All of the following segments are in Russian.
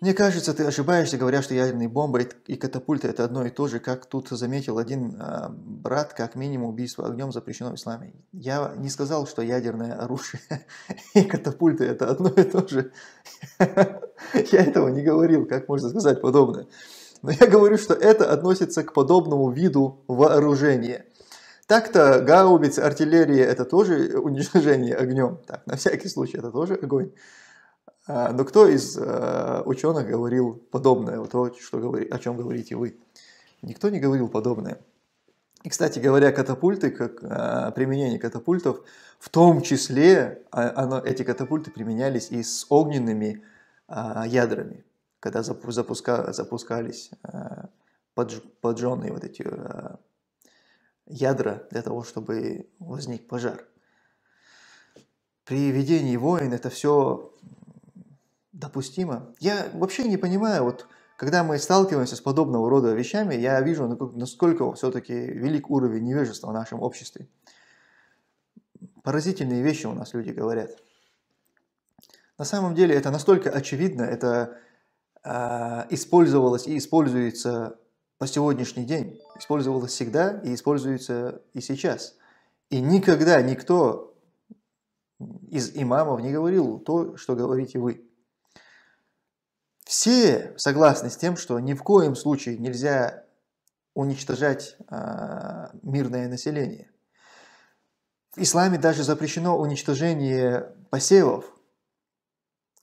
Мне кажется, ты ошибаешься, говоря, что ядерные бомбы и катапульты – это одно и то же, как тут заметил один а, брат, как минимум убийство огнем запрещено в исламе. Я не сказал, что ядерное оружие и катапульты – это одно и то же. Я этого не говорил, как можно сказать подобное. Но я говорю, что это относится к подобному виду вооружения. Так-то гаубицы, артиллерия – это тоже уничтожение огнем. Так, на всякий случай, это тоже огонь. А, Но ну, кто из э, ученых говорил подобное, вот то, что о чем говорите вы? Никто не говорил подобное. И, кстати говоря, катапульты, как э, применение катапультов, в том числе а, оно, эти катапульты применялись и с огненными а, ядрами, когда запуска, запускались э, поджженные вот эти ядра для того, чтобы возник пожар. При ведении войн это все допустимо. Я вообще не понимаю, вот когда мы сталкиваемся с подобного рода вещами, я вижу, насколько все-таки велик уровень невежества в нашем обществе. Поразительные вещи у нас люди говорят. На самом деле это настолько очевидно, это э, использовалось и используется по сегодняшний день, использовалось всегда и используется и сейчас. И никогда никто из имамов не говорил то, что говорите вы. Все согласны с тем, что ни в коем случае нельзя уничтожать э, мирное население. В исламе даже запрещено уничтожение посевов.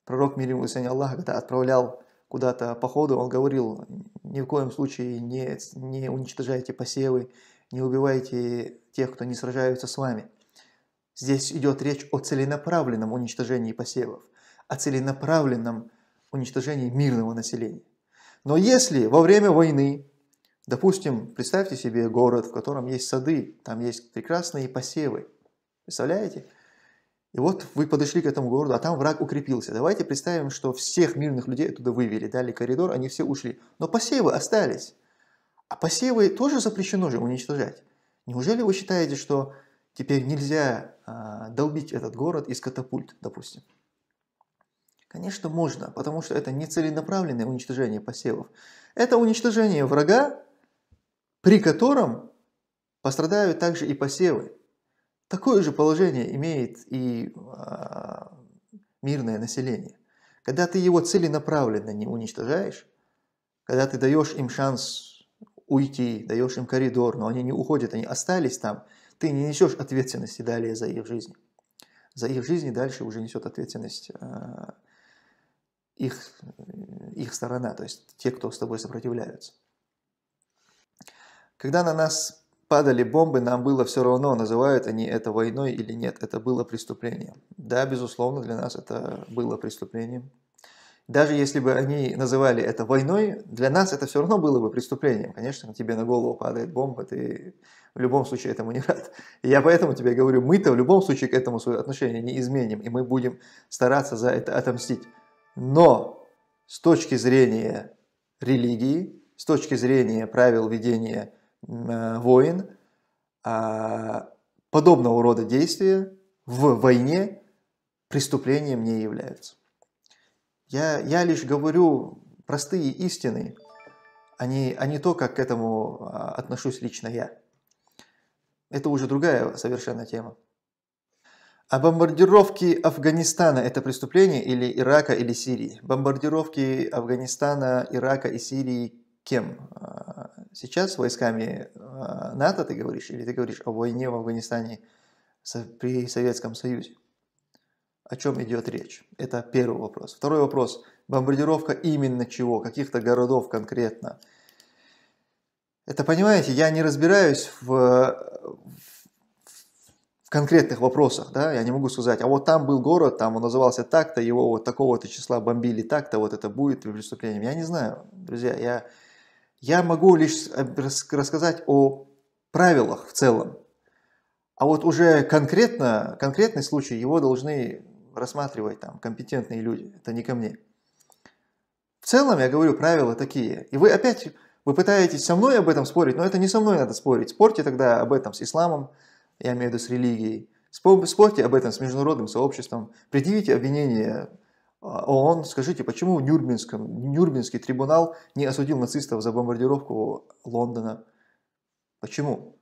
Пророк, мир ему и Аллах, когда отправлял куда-то по ходу, он говорил, ни в коем случае не, не уничтожайте посевы, не убивайте тех, кто не сражаются с вами. Здесь идет речь о целенаправленном уничтожении посевов, о целенаправленном уничтожении мирного населения. Но если во время войны, допустим, представьте себе город, в котором есть сады, там есть прекрасные посевы, представляете? И вот вы подошли к этому городу, а там враг укрепился. Давайте представим, что всех мирных людей туда вывели, дали коридор, они все ушли. Но посевы остались. А посевы тоже запрещено же уничтожать. Неужели вы считаете, что теперь нельзя а, долбить этот город из катапульт, допустим? Конечно, можно, потому что это не целенаправленное уничтожение посевов. Это уничтожение врага, при котором пострадают также и посевы. Такое же положение имеет и а, мирное население. Когда ты его целенаправленно не уничтожаешь, когда ты даешь им шанс уйти, даешь им коридор, но они не уходят, они остались там, ты не несешь ответственности далее за их жизнь. За их жизнь дальше уже несет ответственность а, их, их сторона, то есть те, кто с тобой сопротивляются. Когда на нас падали бомбы, нам было все равно, называют они это войной или нет. Это было преступлением. Да, безусловно, для нас это было преступлением. Даже если бы они называли это войной, для нас это все равно было бы преступлением. Конечно, тебе на голову падает бомба, ты в любом случае этому не рад. я поэтому тебе говорю, мы-то в любом случае к этому свое отношение не изменим, и мы будем стараться за это отомстить. Но с точки зрения религии, с точки зрения правил ведения э, войн, а, подобного рода действия в войне преступлением не являются. Я, я лишь говорю простые истины, а не, а не то, как к этому а, отношусь лично я. Это уже другая совершенно тема. А бомбардировки Афганистана – это преступление или Ирака, или Сирии? Бомбардировки Афганистана, Ирака и Сирии кем? А, сейчас войсками а, НАТО ты говоришь, или ты говоришь о войне в Афганистане при Советском Союзе? О чем идет речь? Это первый вопрос. Второй вопрос. Бомбардировка именно чего? Каких-то городов конкретно? Это, понимаете, я не разбираюсь в, конкретных вопросах, да, я не могу сказать, а вот там был город, там он назывался так-то, его вот такого-то числа бомбили так-то, вот это будет преступлением. Я не знаю, друзья, я, я могу лишь рассказать о правилах в целом, а вот уже конкретно, конкретный случай, его должны рассматривать там компетентные люди, это не ко мне. В целом, я говорю, правила такие. И вы опять, вы пытаетесь со мной об этом спорить, но это не со мной надо спорить. Спорьте тогда об этом с исламом, я имею в виду с религией, спорьте об этом с международным сообществом, предъявите обвинение а, ООН, скажите, почему Нюрнбергском, Нюрнбергский трибунал не осудил нацистов за бомбардировку Лондона? Почему?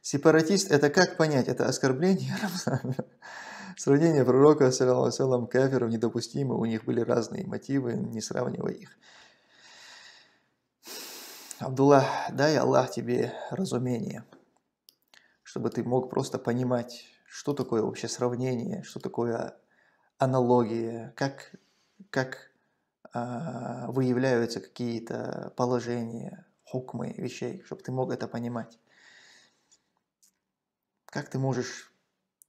Сепаратист – это как понять? Это оскорбление? Сравнение пророка, с саллиллаху каферов недопустимо, у них были разные мотивы, не сравнивай их. Абдулла, дай Аллах тебе разумение, чтобы ты мог просто понимать, что такое вообще сравнение, что такое аналогия, как, как а, выявляются какие-то положения, хукмы вещей, чтобы ты мог это понимать. Как ты можешь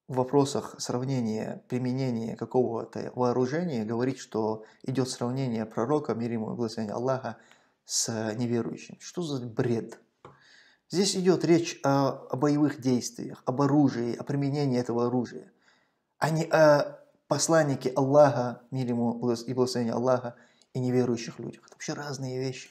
в вопросах сравнения, применения какого-то вооружения говорить, что идет сравнение пророка, мир ему и благословение Аллаха, с э, неверующими. Что за бред? Здесь идет речь о, о боевых действиях, об оружии, о применении этого оружия, а не о посланнике Аллаха, мир ему и благословение Аллаха, и неверующих людях. Это вообще разные вещи.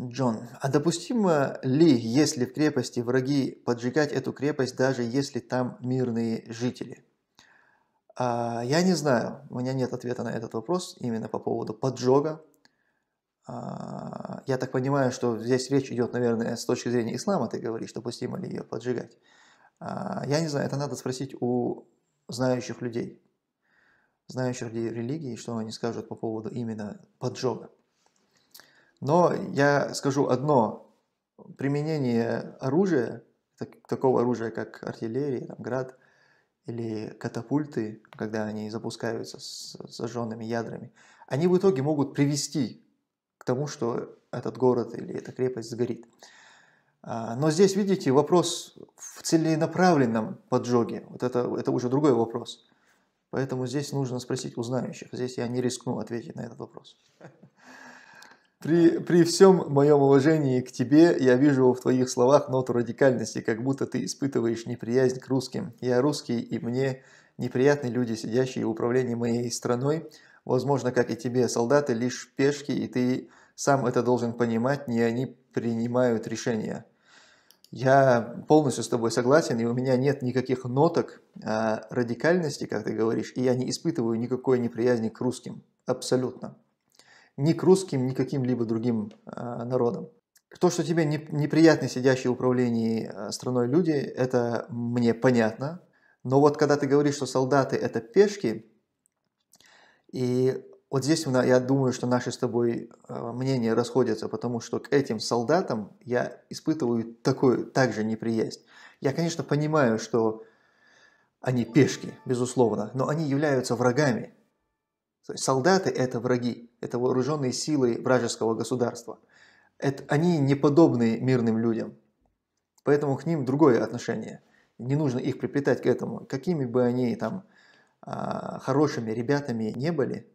Джон, а допустимо ли, если в крепости враги, поджигать эту крепость, даже если там мирные жители? А, я не знаю, у меня нет ответа на этот вопрос именно по поводу поджога. А, я так понимаю, что здесь речь идет, наверное, с точки зрения ислама, ты говоришь, допустимо ли ее поджигать. А, я не знаю, это надо спросить у знающих людей, знающих людей религии, что они скажут по поводу именно поджога. Но я скажу одно. Применение оружия, так, такого оружия, как артиллерия, там, град – или катапульты, когда они запускаются с зажженными ядрами, они в итоге могут привести к тому, что этот город или эта крепость сгорит. А, но здесь, видите, вопрос в целенаправленном поджоге. Вот это, это уже другой вопрос. Поэтому здесь нужно спросить у знающих. Здесь я не рискну ответить на этот вопрос. При, при всем моем уважении к тебе, я вижу в твоих словах ноту радикальности, как будто ты испытываешь неприязнь к русским. Я русский, и мне неприятны люди, сидящие в управлении моей страной. Возможно, как и тебе, солдаты лишь пешки, и ты сам это должен понимать, не они принимают решения. Я полностью с тобой согласен, и у меня нет никаких ноток э, радикальности, как ты говоришь, и я не испытываю никакой неприязни к русским. Абсолютно ни к русским, ни к каким-либо другим э, народам. То, что тебе не, неприятны сидящие в управлении э, страной люди, это мне понятно. Но вот когда ты говоришь, что солдаты – это пешки, и вот здесь я думаю, что наши с тобой э, мнения расходятся, потому что к этим солдатам я испытываю такую также неприязнь. Я, конечно, понимаю, что они пешки, безусловно, но они являются врагами – то есть солдаты – это враги, это вооруженные силы вражеского государства. Это, они не подобны мирным людям, поэтому к ним другое отношение. Не нужно их приплетать к этому. Какими бы они там а, хорошими ребятами не были,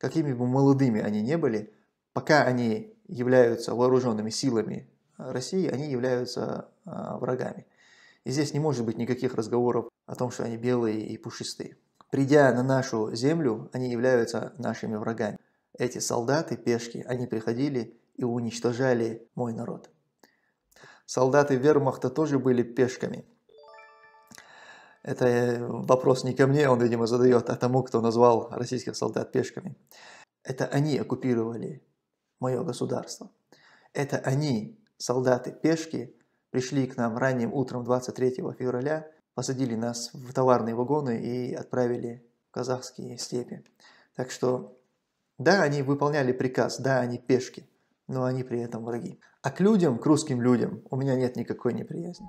какими бы молодыми они не были, пока они являются вооруженными силами России, они являются а, врагами. И здесь не может быть никаких разговоров о том, что они белые и пушистые. Придя на нашу землю, они являются нашими врагами. Эти солдаты, пешки, они приходили и уничтожали мой народ. Солдаты вермахта тоже были пешками. Это э, вопрос не ко мне, он, видимо, задает, а тому, кто назвал российских солдат пешками. Это они оккупировали мое государство. Это они, солдаты-пешки, пришли к нам ранним утром 23 февраля посадили нас в товарные вагоны и отправили в казахские степи. Так что, да, они выполняли приказ, да, они пешки, но они при этом враги. А к людям, к русским людям, у меня нет никакой неприязни.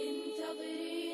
انتظريني